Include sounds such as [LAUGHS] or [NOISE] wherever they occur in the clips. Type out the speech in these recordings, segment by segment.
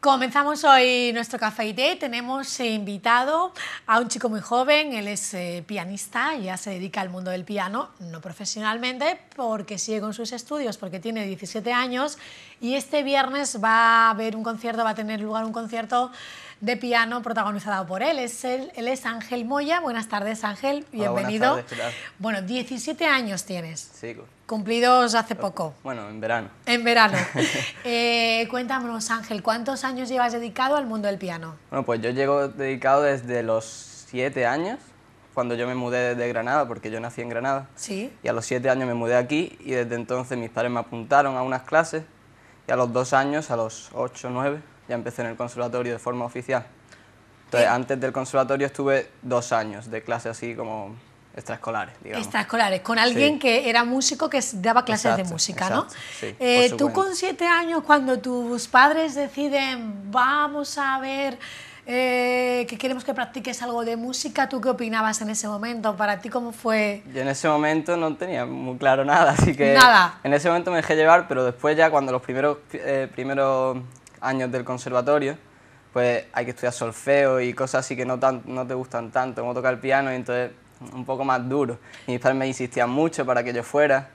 Comenzamos hoy nuestro café y té. Tenemos eh, invitado a un chico muy joven. Él es eh, pianista, ya se dedica al mundo del piano, no profesionalmente, porque sigue con sus estudios, porque tiene 17 años y este viernes va a haber un concierto, va a tener lugar un concierto de piano protagonizado por él. él, es Ángel Moya. Buenas tardes, Ángel. Bienvenido. tardes, bueno, 17 años tienes. Sí. Cumplidos hace poco. Bueno, en verano. En verano. [LAUGHS] Eh, cuéntanos, Ángel, ¿cuántos años llevas dedicado al mundo del piano? Bueno, pues yo llego dedicado desde los 7 años, cuando yo me mudé de Granada, porque yo nací en Granada. Sí. Y a los 7 años me mudé aquí y desde entonces mis padres me apuntaron a unas clases y a los dos años, a los ocho, nueve, ya empecé en el conservatorio de forma oficial. Entonces, eh. antes del conservatorio estuve dos años de clase así como extraescolares, digamos. Extraescolares, con alguien que era músico que daba clases de música, ¿no? eh, tú con siete años, cuando tus padres deciden, vamos a ver eh, que queremos que practiques algo de música. ¿Tú qué opinabas en ese momento? ¿Para ti cómo fue? Yo en ese momento no tenía muy claro nada, así que nada. en ese momento me dejé llevar, pero después ya cuando los primeros, eh, primeros años del conservatorio, pues hay que estudiar solfeo y cosas así que no, tan, no te gustan tanto, como tocar el piano, y entonces un poco más duro. Y mis me insistían mucho para que yo fuera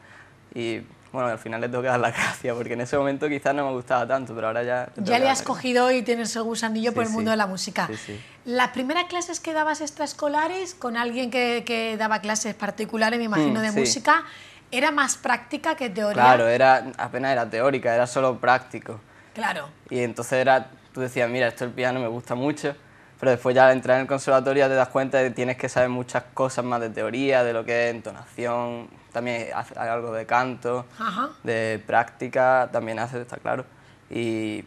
y bueno, al final les tengo que dar la [LAUGHS] gracia... porque en ese momento quizás no me gustaba tanto, pero ahora ya... Ya le has cogido y tienes el gusanillo por el mundo de la música. Sí, Las primeras clases que dabas extraescolares con alguien que, que daba clases particulares, me imagino, mm, de música, ¿era más práctica que teórica... Claro, era, apenas era teórica, era solo práctico. Claro. Y entonces era, tú decías, mira, esto el piano me gusta mucho, pero después ya al entrar en el conservatorio te das cuenta de que tienes que saber muchas cosas más de teoría, de lo que es entonación, también hace algo de canto, de práctica, también hace, está claro. Y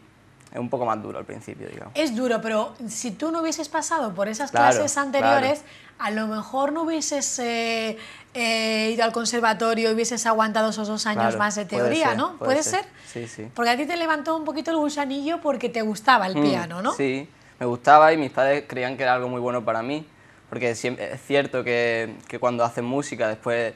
es un poco más duro al principio, digamos. Es duro, pero si tú no hubieses pasado por esas clases anteriores, a lo mejor no hubieses eh, eh, ido al conservatorio, y hubieses aguantado esos dos años más de teoría, ¿no? Puede, ser? Sí, sí. Porque a ti te levantó un poquito el gusanillo porque te gustaba el mm, piano, ¿no? Sí, me gustaba y mis padres creían que era algo muy bueno para mí, porque es cierto que, que cuando haces música después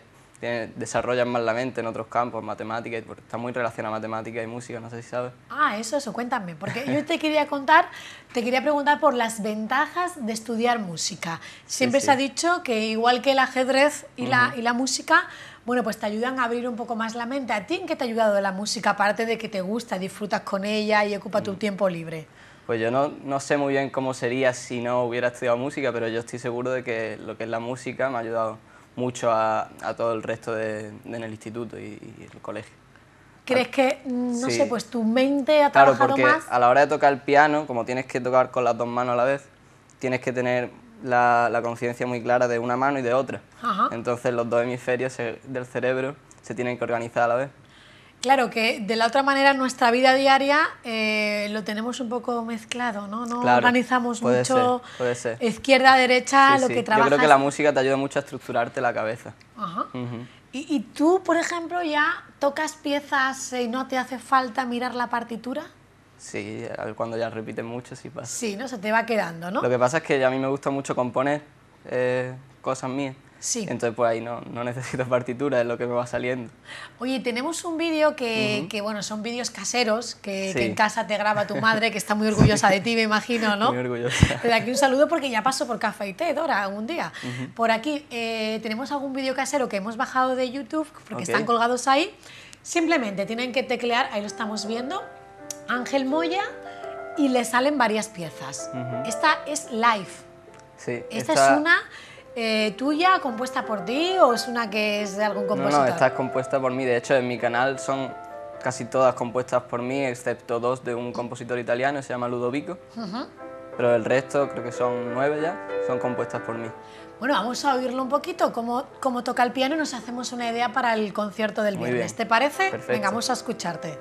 desarrollan más la mente en otros campos, matemáticas, está muy relacionada matemática y música, no sé si sabes. Ah, eso, eso, cuéntame, porque yo te quería contar, te quería preguntar por las ventajas de estudiar música. Siempre se ha dicho que igual que el ajedrez y, la, música, bueno, pues te ayudan a abrir un poco más la mente. ¿A ti en qué te ha ayudado la música, aparte de que te gusta, disfrutas con ella y ocupa tu mm. tiempo libre? Pues yo no, sé muy bien cómo sería si no hubiera estudiado música, pero yo estoy seguro de que lo que es la música me ha ayudado mucho a, todo el resto de, en el instituto y, el colegio. ¿Crees que, no sé, pues tu mente ha claro, porque A la hora de tocar el piano, como tienes que tocar con las dos manos a la vez, tienes que tener la, conciencia muy clara de una mano y de otra. Entonces los dos hemisferios del cerebro se tienen que organizar a la vez. Claro, que de la otra manera nuestra vida diaria eh, lo tenemos un poco mezclado, ¿no? No organizamos mucho izquierda, derecha, lo que trabajas. Yo creo que la música te ayuda mucho a estructurarte la cabeza. Ajá. ¿Y, tú, por ejemplo, ya tocas piezas y no te hace falta mirar la partitura? Sí, cuando ya repites mucho sí pasa. Sí, ¿no? Se te va quedando, ¿no? Lo que pasa es que a mí me gusta mucho componer eh, cosas mías. Sí. Entonces, pues ahí no, no, [LAUGHS] necesito partitura, es lo que me va saliendo. Oye, tenemos un vídeo que, que bueno, son vídeos caseros, que, en casa te graba tu madre, que está muy orgullosa de ti, me imagino, ¿no? Muy orgullosa. aquí un saludo porque ya paso por Café y Té, Dora, algún día. Por aquí eh, tenemos algún vídeo casero que hemos bajado de YouTube, porque están colgados ahí. Simplemente tienen que teclear, ahí lo estamos viendo, Ángel Moya, y le salen varias piezas. Esta es live. Sí, esta es una eh, tuya, compuesta por ti o es una que es de algún compositor? No, no, esta es compuesta por mí. De hecho, en mi canal son casi todas compuestas por mí, excepto dos de un compositor italiano, se llama Ludovico. Pero el resto, creo que son nueve ya, son compuestas por mí. Bueno, vamos a oírlo un poquito. Como, toca el piano, nos hacemos una idea para el concierto del viernes. ¿Te parece? Vengamos a escucharte.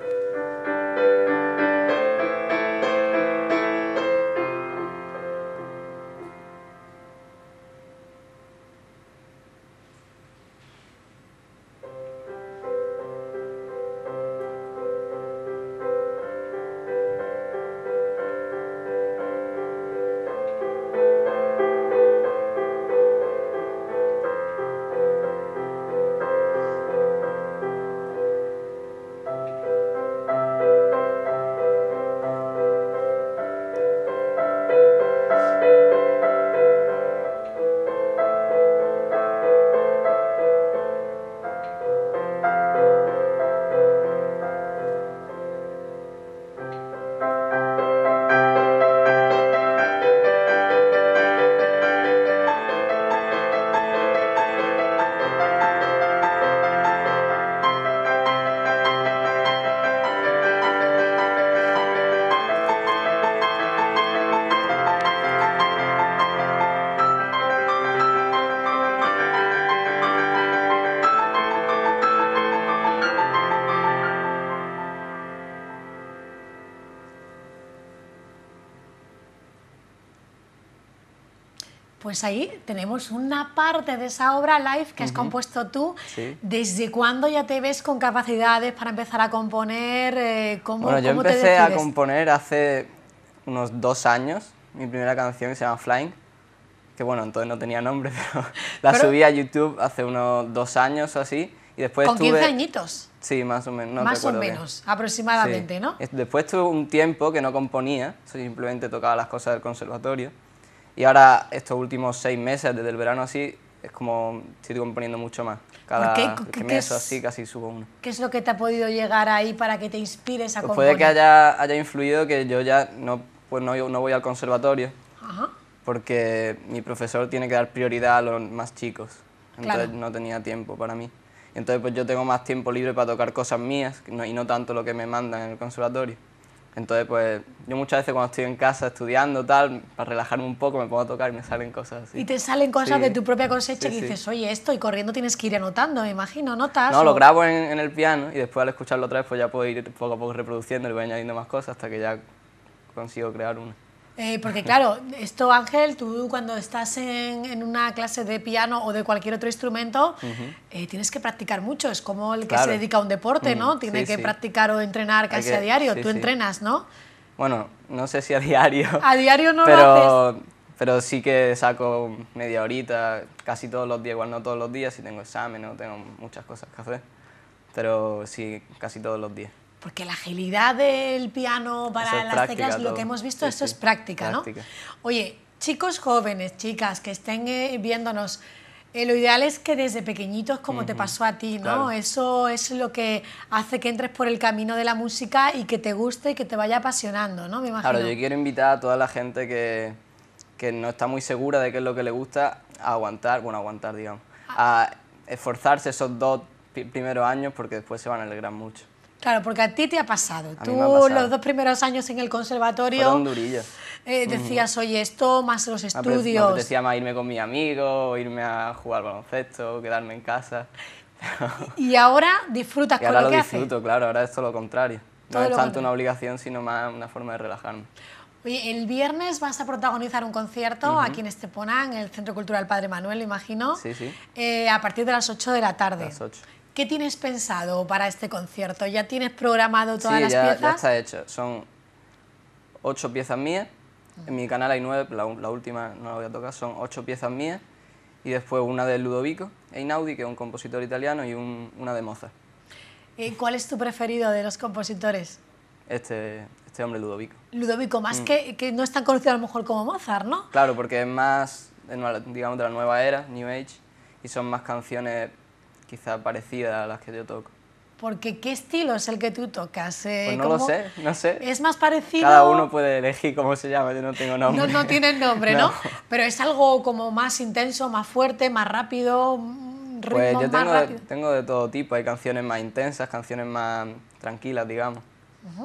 ahí tenemos una parte de esa obra live que has compuesto tú. ¿Desde cuándo ya te ves con capacidades para empezar a componer? Eh, ¿Cómo, bueno, yo empecé a componer hace unos dos años. Mi primera canción que se llama Flying, que bueno, entonces no tenía nombre, [LAUGHS] pero la subí a YouTube hace unos dos años o así. Y después ¿Con 15 añitos? Sí, más o menos. más o menos, aproximadamente, Después tuve un tiempo que no componía, simplemente tocaba las cosas del conservatorio. Y ahora, estos últimos seis meses, desde el verano así, es como estoy componiendo mucho más. Cada mes así casi subo uno. ¿Qué es lo que te ha podido llegar ahí para que te inspires a pues Puede que haya, haya influido que yo ya no, pues no, no voy al conservatorio, Ajá. porque mi profesor tiene que dar prioridad a los más chicos, entonces no tenía tiempo para mí. Entonces pues yo tengo más tiempo libre para tocar cosas mías y no tanto lo que me mandan en el conservatorio. Entonces, pues yo muchas veces cuando estoy en casa estudiando, tal, para relajarme un poco, me pongo a tocar y me salen cosas así. Y te salen cosas de tu propia cosecha y que dices, oye, esto, y corriendo tienes que ir anotando, me imagino, notas. No, lo grabo en, en, el piano y después al escucharlo otra vez, pues ya puedo ir poco a poco reproduciendo y voy añadiendo más cosas hasta que ya consigo crear una. Eh, porque claro, esto Ángel, tú cuando estás en, en, una clase de piano o de cualquier otro instrumento, eh, tienes que practicar mucho, es como el que se dedica a un deporte, ¿no? Mm, Tiene que practicar o entrenar casi a diario, tú entrenas, ¿no? Bueno, no sé si a diario. A diario no pero, lo haces. Pero sí que saco media horita, casi todos los días, igual no todos los días, si tengo examen o tengo muchas cosas que hacer, pero sí, casi todos los días. Porque la agilidad del piano para las teclas, lo que hemos visto, eso es práctica, ¿no? Oye, chicos jóvenes, chicas que estén eh, viéndonos, eh, lo ideal es que desde pequeñitos, como te pasó a ti, ¿no? Eso es lo que hace que entres por el camino de la música y que te guste y que te vaya apasionando, ¿no? Claro, yo quiero invitar a toda la gente que, no está muy segura de qué es lo que le gusta a aguantar, bueno, aguantar, digamos, ah. a esforzarse esos dos primeros años porque después se van a alegrar mucho. Claro, porque a ti te ha pasado. Tú los dos primeros años en el conservatorio eh, mm. decías, oye, esto más los ah, estudios. Me más irme con mi amigo, irme a jugar baloncesto, quedarme en casa. y ahora disfrutas y ahora lo, disfruto, claro, ahora es todo lo contrario. no es tanto una obligación, sino más una forma de relajarme. Oye, el viernes vas a protagonizar un concierto a quienes aquí en Estepona, en el Centro Cultural Padre Manuel, imagino. Sí, sí. Eh, a partir de las 8 de la tarde. Las 8. ¿Qué tienes pensado para este concierto? ¿Ya tienes programado todas las ya, piezas? ya está hecho. Son ocho piezas mías. En mi canal hay nueve, la, última no la voy a tocar. Son ocho piezas mías y después una de Ludovico Einaudi, que es un compositor italiano, y una de Mozart. ¿Y eh, ¿Cuál es tu preferido de los compositores? Este, este hombre Ludovico. Ludovico, más mm. que, que no es tan conocido a lo mejor como Mozart, ¿no? Claro, porque es más, digamos, de la nueva era, New Age, y son más canciones quizá parecida a las que yo toco. Porque ¿qué estilo es el que tú tocas? Eh, pues no lo sé, no sé. Es más parecido... Cada uno puede elegir cómo se llama, yo no tengo nombre. No, no nombre, [LAUGHS] no. Pero es algo como más intenso, más fuerte, más rápido, mm, pues yo tengo, tengo de todo tipo, hay canciones más intensas, canciones más tranquilas, digamos.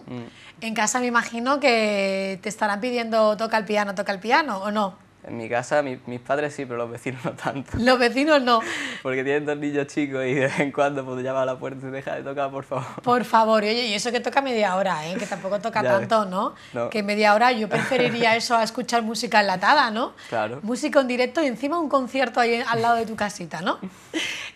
Mm. En casa me imagino que te estarán pidiendo toca el piano, toca el piano, ¿o no? En mi casa, mis padres sí, pero los vecinos [LAUGHS] no tanto. Los vecinos no. Porque tienen dos niños chicos y de vez en cuando cuando pues, llama a la puerta y deja de tocar, por favor. Por favor, y oye, y eso que toca media hora, ¿eh? que tampoco toca [LAUGHS] tanto, ¿no? Que media hora yo preferiría [LAUGHS] eso a escuchar música enlatada, ¿no? Claro. Música en directo y encima un concierto ahí al lado de tu casita, ¿no?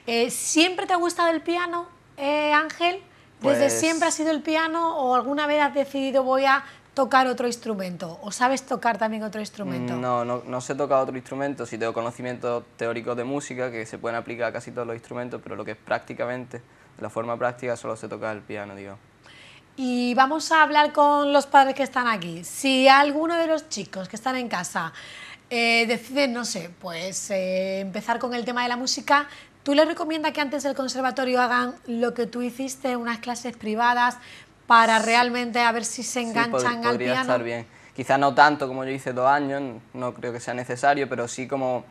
Eh, ¿Siempre te ha gustado el piano, eh, Ángel? ¿Desde pues siempre ha sido el piano o alguna vez has decidido voy a tocar otro instrumento o sabes tocar también otro instrumento? Mm, no, no, no sé tocar otro instrumento, ...si tengo conocimientos teóricos de música que se pueden aplicar a casi todos los instrumentos, pero lo que es prácticamente, de la forma práctica, solo se toca el piano, digo... Y vamos a hablar con los padres que están aquí. Si alguno de los chicos que están en casa eh, decide, no sé, pues eh, empezar con el tema de la música, ¿Tú le recomiendas que antes del conservatorio hagan lo que tú hiciste, unas clases privadas para realmente a ver si se enganchan al piano. Estar bien. Quizá no tanto como yo hice dos años, no creo que sea necesario, pero sí como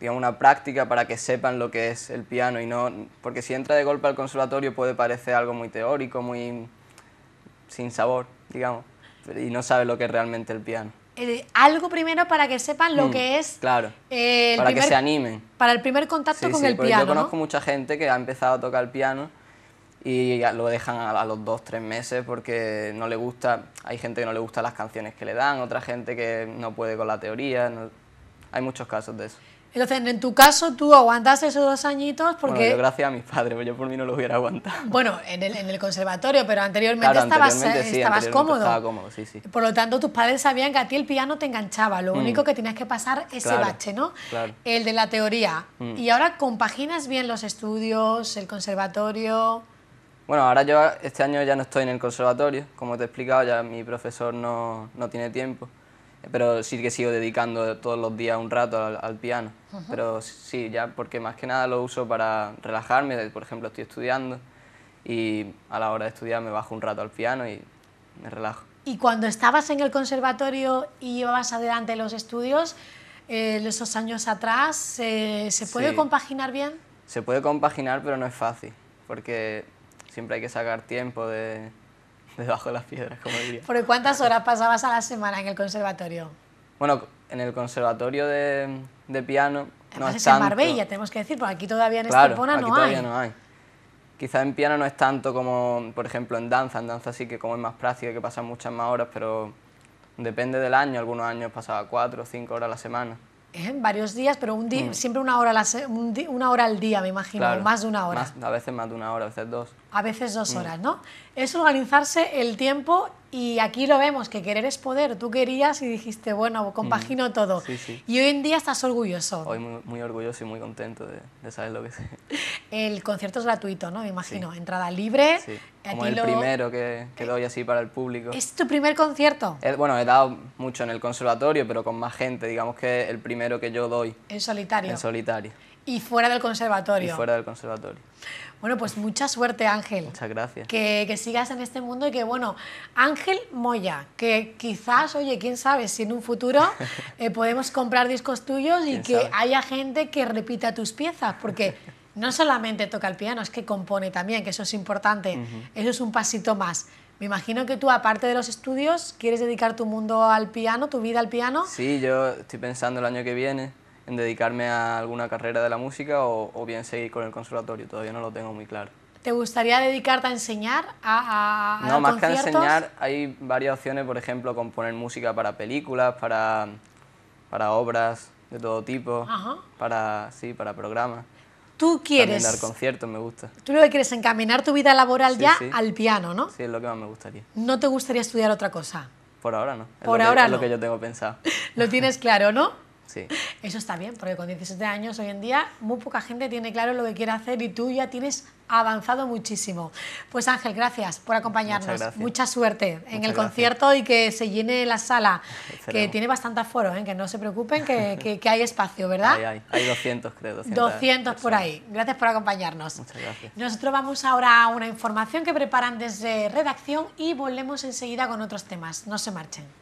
digamos, una práctica para que sepan lo que es el piano y no porque si entra de golpe al conservatorio puede parecer algo muy teórico, muy sin sabor, digamos, y no sabe lo que es realmente el piano. Eh, algo primero para que sepan lo mm, que es. Claro. Eh, para que se animen. Para el primer contacto con el piano. Yo conozco mucha gente que ha empezado a tocar el piano y lo dejan a, los dos, tres meses porque no le gusta, hay gente que no le gusta las canciones que le dan, otra gente que no puede con la teoría, hay muchos casos de eso. Entonces, en tu caso, tú aguantaste esos dos añitos porque... Bueno, gracias a mis padres, pues yo por mí no lo hubiera aguantado. Bueno, en el, conservatorio, pero anteriormente estabas, eh, cómodo. Estaba cómodo sí, sí. Por lo tanto, tus padres sabían que a ti el piano te enganchaba, lo mm. único que tenías que pasar ese bache, ¿no? Claro. El de la teoría. Mm. Y ahora compaginas bien los estudios, el conservatorio... Bueno, ahora yo este año ya no estoy en el conservatorio, como te he explicado, ya mi profesor no, no tiene tiempo, pero sí que sigo dedicando todos los días un rato al, piano. Pero sí, ya porque más que nada lo uso para relajarme, por ejemplo estoy estudiando y a la hora de estudiar me bajo un rato al piano y me relajo. Y cuando estabas en el conservatorio y llevabas adelante los estudios, eh, esos años atrás, eh, ¿se puede compaginar bien? Se puede compaginar, pero no es fácil, porque siempre hay que sacar tiempo de debajo de las piedras, como diría. ¿Por cuántas horas pasabas a la semana en el conservatorio? Bueno, en el conservatorio de, piano no es, tanto. en Marbella, tenemos que decir, porque aquí todavía en claro, no hay. no Quizá en piano no es tanto como, por ejemplo, en danza. En danza sí que como es más práctica, que pasan muchas más horas, pero depende del año. Algunos años pasaba cuatro o cinco horas a la semana. ¿eh? varios días, pero un día, mm. siempre una hora, una hora al día, me imagino, más de una hora. a veces más de una hora, a veces dos. A veces dos mm. horas, ¿no? Es organizarse el tiempo y aquí lo vemos, que querer es poder. Tú querías y dijiste, bueno, compagino mm, todo. Y hoy en día estás orgulloso. Hoy muy, orgulloso y muy contento de, saber lo que sé. [LAUGHS] El concierto es gratuito, ¿no? Me imagino. Entrada libre. Como el primero que, eh, doy así para el público. ¿Es tu primer concierto? Eh, bueno, he dado mucho en el conservatorio, pero con más gente. Digamos que el primero que yo doy. En solitario. En solitario. Y fuera del conservatorio. Y fuera del conservatorio. Bueno, pues mucha suerte, Ángel. Muchas gracias. Que, sigas en este mundo y que, bueno, Ángel Moya, que quizás, oye, quién sabe, si en un futuro [LAUGHS] eh, podemos comprar discos tuyos y que haya gente que repita tus piezas, porque no solamente toca el piano, es que compone también, que eso es importante, eso es un pasito más. Me imagino que tú, aparte de los estudios, quieres dedicar tu mundo al piano, tu vida al piano. Sí, yo estoy pensando el año que viene dedicarme a alguna carrera de la música o, bien seguir con el conservatorio, todavía no lo tengo muy claro. ¿Te gustaría dedicarte a enseñar? A, no, más que enseñar, hay varias opciones, por ejemplo, componer música para películas, para, para obras de todo tipo, para sí, para programas. Tú quieres... dar conciertos me gusta. Tú lo que quieres encaminar tu vida laboral ya al piano, ¿no? Sí, es lo que más me gustaría. ¿No te gustaría estudiar otra cosa? Por ahora no. Por ahora no. Es lo que yo tengo pensado. [LAUGHS] lo tienes claro, ¿no? Eso está bien, porque con 17 años hoy en día muy poca gente tiene claro lo que quiere hacer y tú ya tienes avanzado muchísimo. Pues Ángel, gracias por acompañarnos. Mucha suerte en el concierto y que se llene la sala, que tiene bastante aforo, ¿eh? que no se preocupen, que, [LAUGHS] hay espacio, ¿verdad? Hay, 200, creo. 200, 200 por ahí. Gracias por acompañarnos. Muchas gracias. Nosotros vamos ahora a una información que preparan desde redacción y volvemos enseguida con otros temas. No se marchen.